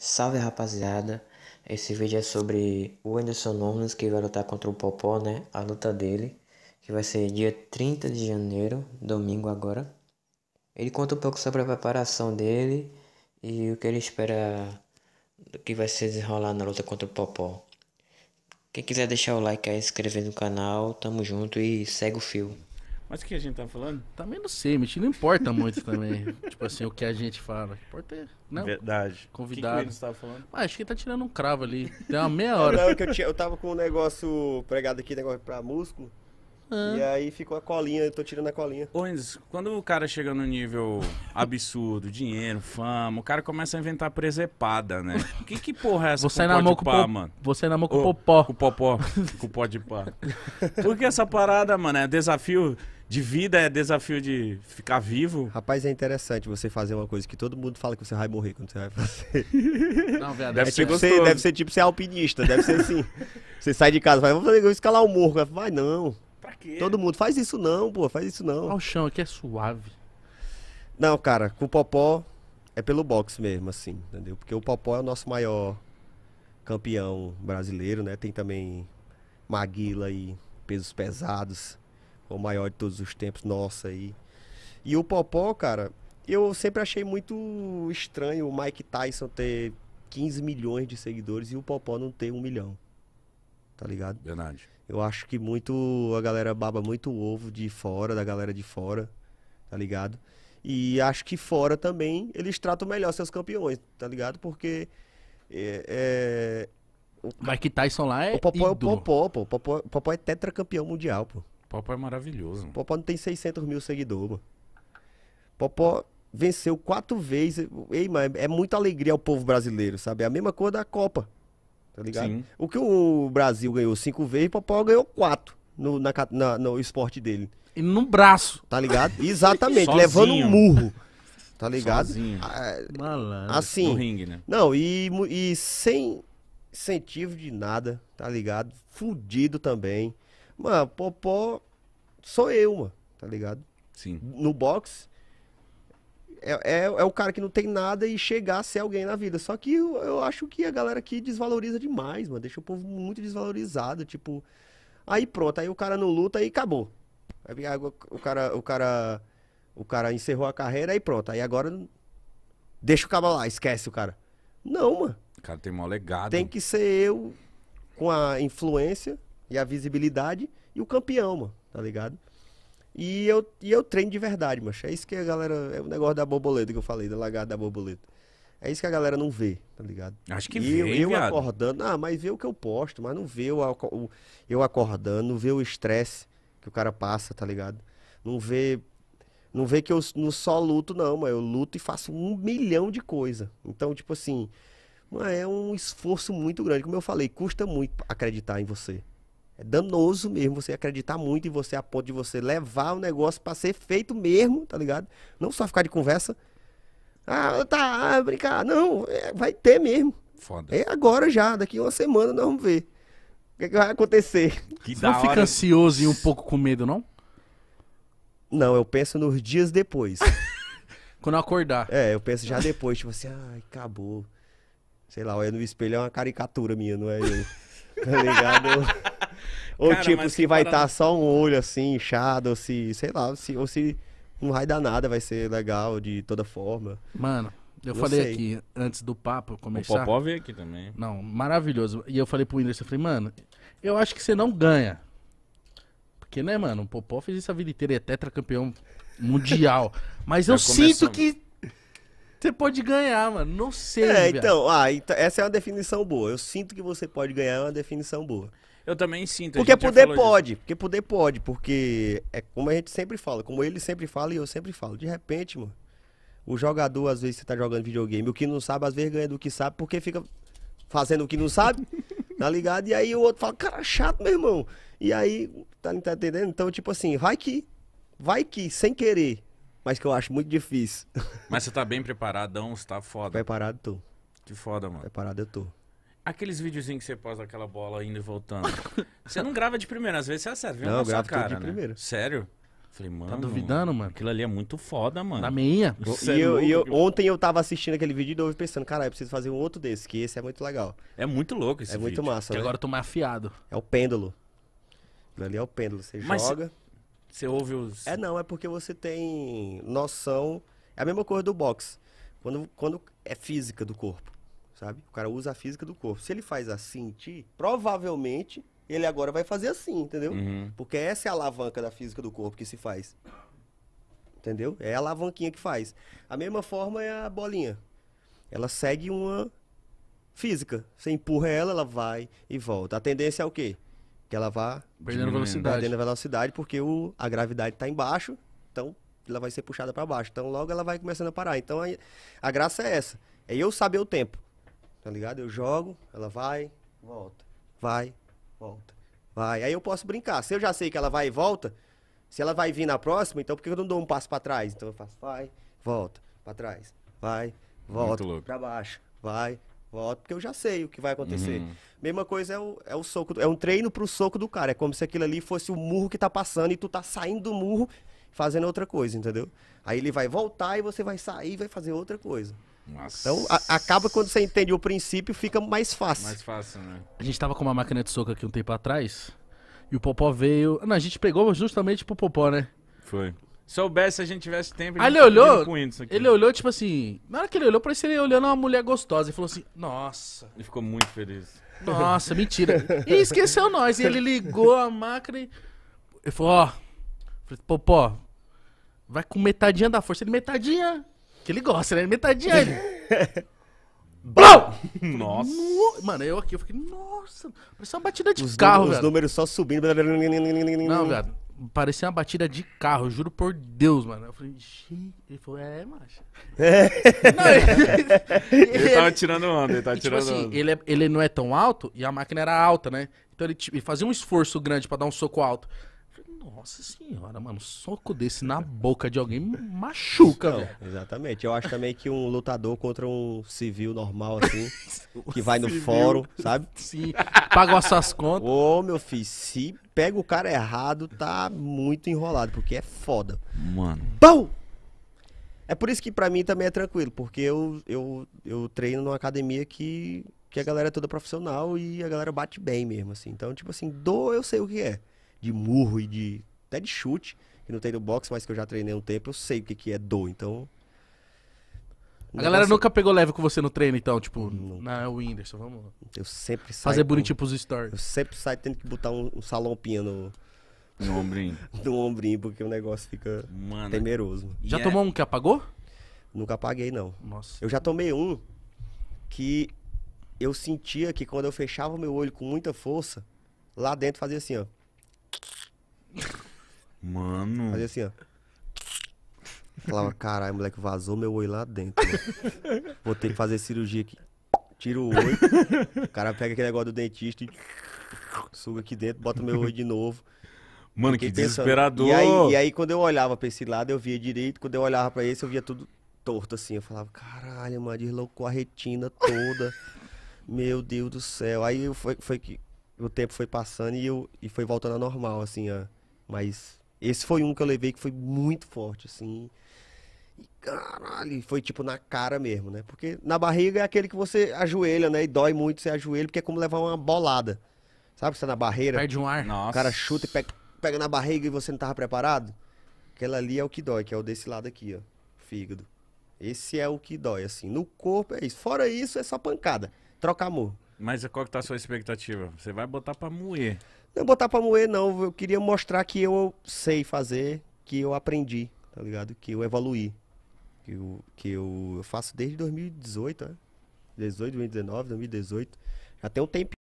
Salve rapaziada, esse vídeo é sobre o Anderson Nunes que vai lutar contra o Popó, né? A luta dele, que vai ser dia 30 de janeiro, domingo agora. Ele conta um pouco sobre a preparação dele e o que ele espera do que vai se desenrolar na luta contra o Popó. Quem quiser deixar o like aí, se inscrever no canal, tamo junto e segue o fio. Mas o que a gente tá falando? Também não sei, mas não importa muito também. tipo assim, o que a gente fala. O que importa é. Né, Verdade. Convidado. O que, que tava falando? Ah, acho que ele tá tirando um cravo ali. Tem uma meia hora. Não, é que eu, tinha, eu tava com um negócio pregado aqui, negócio pra músculo. Ah. E aí ficou a colinha, eu tô tirando a colinha. Ô, Enzo, quando o cara chega no nível absurdo, dinheiro, fama, o cara começa a inventar presepada, né? Que que porra é essa Você com o pó pá, po... mano? Você namorou com o popó. Com o popó, com o pó de pá. Por que essa parada, mano? É desafio de vida, é desafio de ficar vivo. Rapaz, é interessante você fazer uma coisa que todo mundo fala que você vai morrer quando você vai fazer. Não, viado, deve, é ser tipo ser, deve ser tipo ser é alpinista, deve ser assim. você sai de casa, vai, vamos fazer, escalar o morro. Vai, não. Pra quê? Todo mundo, faz isso não, pô, faz isso não. Ah, o chão aqui é suave. Não, cara, com o Popó é pelo boxe mesmo, assim, entendeu? Porque o Popó é o nosso maior campeão brasileiro, né? Tem também Maguila e pesos pesados o maior de todos os tempos, nossa aí. E... o Popó, cara, eu sempre achei muito estranho o Mike Tyson ter 15 milhões de seguidores e o Popó não ter um milhão. Tá ligado? Verdade. Eu acho que muito a galera baba muito o ovo de fora, da galera de fora, tá ligado? E acho que fora também eles tratam melhor seus campeões, tá ligado? Porque é, é... O Mike Tyson lá é. O Popó ídolo. é o Popó, pô. O Popó, o é, Popó é tetracampeão mundial, pô. Popó é maravilhoso. Mano. Popó não tem 600 mil seguidores, mano. Popó venceu quatro vezes. Ei, mas é muita alegria ao povo brasileiro, sabe? É a mesma coisa da Copa. Tá ligado? Sim. O que o Brasil ganhou cinco vezes, Popó ganhou quatro no, na, na, no esporte dele. E no braço. Tá ligado? Exatamente, levando um murro. Tá ligado? Ah, é, Malandro. Assim. No ringue, né? Não, e, e sem incentivo de nada, tá ligado? Fudido também. Mano, Popó sou eu, mano, tá ligado? Sim. No boxe. É, é, é, o cara que não tem nada e chegar a ser alguém na vida. Só que eu, eu acho que a galera aqui desvaloriza demais, mano. Deixa o povo muito desvalorizado. Tipo, aí pronto, aí o cara não luta e acabou. Aí, o cara, o cara, o cara encerrou a carreira e pronto. Aí agora deixa o cara lá, esquece o cara. Não, mano. O cara tem mó legado. Tem que ser eu com a influência e a visibilidade e o campeão, mano, tá ligado? E eu, e eu treino de verdade, mano É isso que a galera. É o negócio da borboleta que eu falei, da lagada da borboleta. É isso que a galera não vê, tá ligado? Acho que e vê, eu, eu viado. acordando. Ah, mas vê o que eu posto, mas não vê o, o eu acordando, não vê o estresse que o cara passa, tá ligado? Não vê. Não vê que eu não só luto, não, mas eu luto e faço um milhão de coisa. Então, tipo assim, é um esforço muito grande. Como eu falei, custa muito acreditar em você, é danoso mesmo você acreditar muito em você a ponto de você levar o negócio para ser feito mesmo, tá ligado? Não só ficar de conversa. Ah, tá, ah, brincar. Não, é, vai ter mesmo. Foda. É agora já, daqui uma semana nós vamos ver. O que, é que vai acontecer? Que você não hora. fica ansioso e um pouco com medo, não? Não, eu penso nos dias depois. Quando eu acordar. É, eu penso já depois, tipo assim, ai, acabou. Sei lá, olha no espelho é uma caricatura minha, não é eu. Tá ligado? Ou Cara, tipo, se vai estar tá só um olho assim, inchado, ou se, sei lá, se, ou se não vai dar nada, vai ser legal de toda forma. Mano, eu não falei sei. aqui antes do papo começar. O Popó veio aqui também. Não, maravilhoso. E eu falei pro Whindersson, eu falei, mano, eu acho que você não ganha. Porque, né, mano, o Popó fez isso a vida inteira, ele é tetracampeão mundial. Mas eu sinto que você pode ganhar, mano. Não sei. É, então, ah, então, essa é uma definição boa. Eu sinto que você pode ganhar, é uma definição boa. Eu também sinto. Porque poder pode, disso. porque poder pode, porque é como a gente sempre fala, como ele sempre fala e eu sempre falo. De repente, mano, o jogador, às vezes, você tá jogando videogame, o que não sabe, às vezes ganha do que sabe, porque fica fazendo o que não sabe, tá ligado? E aí o outro fala, cara, chato, meu irmão. E aí, tá, tá entendendo? Então, tipo assim, vai que, vai que, sem querer, mas que eu acho muito difícil. Mas você tá bem preparadão, você tá foda. Preparado tô. Que foda, mano. Preparado eu tô. Aqueles videozinhos que você posta aquela bola indo e voltando. você não grava de primeira, às vezes você acerta. não, eu gravo cara, de né? primeira. Sério? Falei, mano. Tá duvidando, mano? Aquilo ali é muito foda, mano. Na meia. E, é eu, e eu, ontem eu tava assistindo aquele vídeo e novo pensando, cara, eu preciso fazer um outro desse, que esse é muito legal. É muito louco esse É vídeo. muito massa. Que né? agora eu tô mais afiado É o pêndulo. Aquilo ali é o pêndulo. Você Mas joga. Você ouve os. É não, é porque você tem noção. É a mesma coisa do boxe. Quando, quando é física do corpo sabe? O cara usa a física do corpo. Se ele faz assim, ti, provavelmente ele agora vai fazer assim, entendeu? Uhum. Porque essa é a alavanca da física do corpo que se faz. Entendeu? É a alavanquinha que faz. A mesma forma é a bolinha. Ela segue uma física. Você empurra ela, ela vai e volta. A tendência é o quê? Que ela vá perdendo velocidade. Perdendo velocidade porque o, a gravidade está embaixo, então ela vai ser puxada para baixo. Então logo ela vai começando a parar. Então a, a graça é essa. É eu saber o tempo. Tá ligado? Eu jogo, ela vai, volta. Vai, volta. Vai. Aí eu posso brincar. Se eu já sei que ela vai e volta, se ela vai vir na próxima, então por que eu não dou um passo para trás? Então eu faço vai, volta, para trás, vai, volta, para baixo, vai, volta, porque eu já sei o que vai acontecer. Uhum. Mesma coisa é o, é o soco, é um treino pro soco do cara. É como se aquilo ali fosse o murro que tá passando e tu tá saindo do murro fazendo outra coisa, entendeu? Aí ele vai voltar e você vai sair e vai fazer outra coisa. Nossa. Então, a, acaba quando você entende o princípio, fica mais fácil. Mais fácil, né? A gente tava com uma máquina de soco aqui um tempo atrás. E o Popó veio. Não, a gente pegou justamente pro Popó, né? Foi. Se soubesse, a gente tivesse tempo, Aí ah, ele olhou, com isso aqui. Ele olhou, tipo assim. Na hora que ele olhou, parecia ele olhando uma mulher gostosa. e falou assim: Nossa. Ele ficou muito feliz. Nossa, mentira. E esqueceu nós. E ele ligou a máquina e. Ele falou: Ó. Popó, vai com metadinha da força. Ele, metadinha? Que ele gosta, né? Metadinha ele. Blau! Nossa. No- Mano, eu aqui, eu fiquei, nossa, parecia uma batida de Os, carro, velho. os números só subindo. Não, Não, velho, parecia uma batida de carro, eu juro por Deus, mano. Eu falei, gente, ele falou, é, macho. Não, ele, Ele tava tirando onda, ele tava E, tipo tirando assim, onda. ele, é- ele não é tão alto e a máquina era alta, né? Então ele, tipo, ele fazia um esforço grande pra dar um soco alto. Nossa senhora, mano, um soco desse na boca de alguém machuca, velho. Exatamente. Eu acho também que um lutador contra um civil normal, assim, que vai no civil. fórum, sabe? Sim. Paga suas contas. Ô, meu filho, se pega o cara errado, tá muito enrolado, porque é foda. Mano. Bom! É por isso que pra mim também é tranquilo, porque eu, eu, eu treino numa academia que, que a galera é toda profissional e a galera bate bem mesmo, assim. Então, tipo assim, dor eu sei o que é de murro e de até de chute, que não tem no boxe, mas que eu já treinei um tempo, eu sei o que, que é dor, então. A galera nunca pegou leve com você no treino, então, tipo, não. na é Whindersson, vamos lá. Eu sempre saio. Fazer com... bonitinho pros stories. Eu sempre saio tendo que botar um, um salompinha no. No ombrinho. no ombrinho, porque o negócio fica Mano. temeroso. Já yeah. É tomou um que apagou? Nunca apaguei, não. Nossa. Eu já tomei um que eu sentia que quando eu fechava meu olho com muita força, lá dentro fazia assim, ó. Mano. Fazia assim, ó. Falava, caralho, moleque, vazou meu oi lá dentro. Mano. Vou ter que fazer cirurgia aqui. Tira o oi. O cara pega aquele negócio do dentista e suga aqui dentro, bota meu oi de novo. Mano, Fiquei que desesperador. E aí, e aí, quando eu olhava pra esse lado, eu via direito. Quando eu olhava pra esse, eu via tudo torto assim. Eu falava, caralho, mano, deslocou a retina toda. meu Deus do céu. Aí foi, foi que o tempo foi passando e, eu, e foi voltando ao normal, assim, ó. Mas esse foi um que eu levei que foi muito forte, assim. E caralho, foi tipo na cara mesmo, né? Porque na barriga é aquele que você ajoelha, né? E dói muito você ajoelha, porque é como levar uma bolada. Sabe que você tá na barreira? Perde um ar. Nossa. O cara chuta e pega, pega na barriga e você não tava preparado. Aquela ali é o que dói, que é o desse lado aqui, ó. Fígado. Esse é o que dói, assim. No corpo é isso. Fora isso, é só pancada. Troca amor. Mas qual que tá a sua expectativa? Você vai botar pra moer. Não botar pra moer, não. Eu queria mostrar que eu sei fazer, que eu aprendi, tá ligado? Que eu evoluí. Que eu, que eu, faço desde 2018, né? 18, 2019, 2018. Já tem um tempo